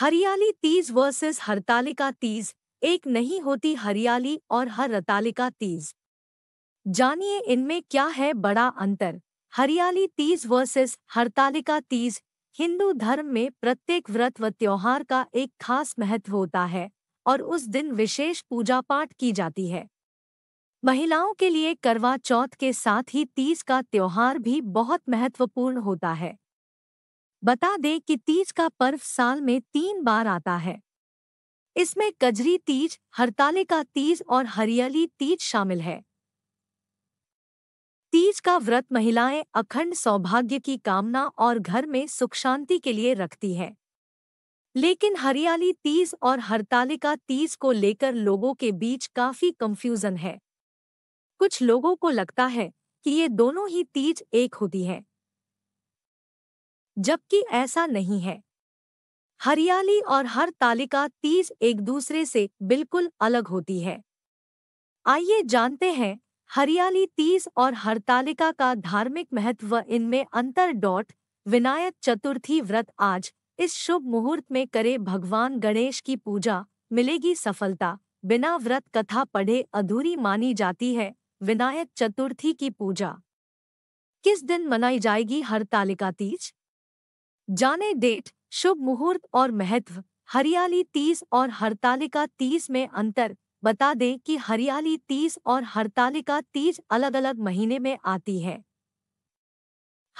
हरियाली तीज वर्सेस हरतालिका तीज एक नहीं होती हरियाली और हर रतालिका तीज जानिए इनमें क्या है बड़ा अंतर हरियाली तीज वर्सेस हरतालिका तीज हिंदू धर्म में प्रत्येक व्रत व त्योहार का एक खास महत्व होता है और उस दिन विशेष पूजा पाठ की जाती है महिलाओं के लिए करवा चौथ के साथ ही तीज का त्योहार भी बहुत महत्वपूर्ण होता है बता दें कि तीज का पर्व साल में तीन बार आता है इसमें कजरी तीज का तीज और हरियाली तीज शामिल है तीज का व्रत महिलाएं अखंड सौभाग्य की कामना और घर में सुख शांति के लिए रखती हैं लेकिन हरियाली तीज और हरतालिका तीज को लेकर लोगों के बीच काफी कंफ्यूजन है कुछ लोगों को लगता है कि ये दोनों ही तीज एक होती हैं जबकि ऐसा नहीं है हरियाली और हर तालिका तीज एक दूसरे से बिल्कुल अलग होती है आइए जानते हैं हरियाली तीज और हरतालिका का धार्मिक महत्व इनमें अंतर डॉट विनायक चतुर्थी व्रत आज इस शुभ मुहूर्त में करे भगवान गणेश की पूजा मिलेगी सफलता बिना व्रत कथा पढ़े अधूरी मानी जाती है विनायक चतुर्थी की पूजा किस दिन मनाई जाएगी हरतालिका तीज जाने डेट शुभ मुहूर्त और महत्व हरियाली तीस और हरतालिका तीस में अंतर बता दें कि हरियाली तीस और हरतालिका तीज अलग अलग महीने में आती है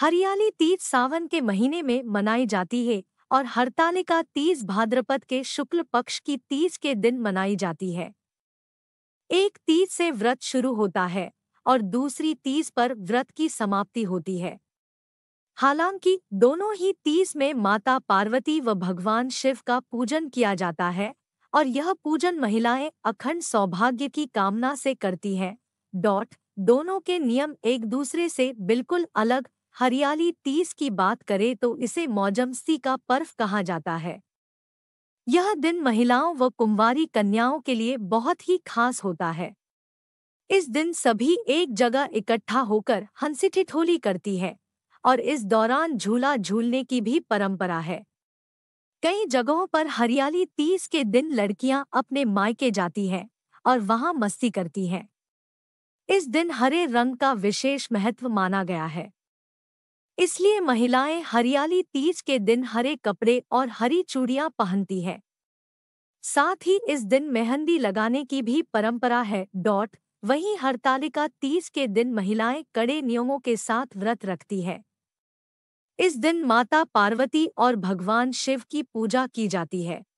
हरियाली तीज सावन के महीने में मनाई जाती है और हरतालिका तीज भाद्रपद के शुक्ल पक्ष की तीज के दिन मनाई जाती है एक तीज से व्रत शुरू होता है और दूसरी तीज पर व्रत की समाप्ति होती है हालांकि दोनों ही तीस में माता पार्वती व भगवान शिव का पूजन किया जाता है और यह पूजन महिलाएं अखंड सौभाग्य की कामना से करती हैं डॉट दोनों के नियम एक दूसरे से बिल्कुल अलग हरियाली तीस की बात करें तो इसे मौजमस्ती का पर्व कहा जाता है यह दिन महिलाओं व कुंवारी कन्याओं के लिए बहुत ही खास होता है इस दिन सभी एक जगह इकट्ठा होकर हंसी ठिठोली करती है और इस दौरान झूला झूलने की भी परंपरा है कई जगहों पर हरियाली तीस के दिन लड़कियां अपने मायके जाती हैं और वहां मस्ती करती हैं इस दिन हरे रंग का विशेष महत्व माना गया है इसलिए महिलाएं हरियाली तीज के दिन हरे कपड़े और हरी चूड़ियां पहनती हैं साथ ही इस दिन मेहंदी लगाने की भी परंपरा है डॉट वहीं हरतालिका तीज के दिन महिलाएं कड़े नियमों के साथ व्रत रखती है इस दिन माता पार्वती और भगवान शिव की पूजा की जाती है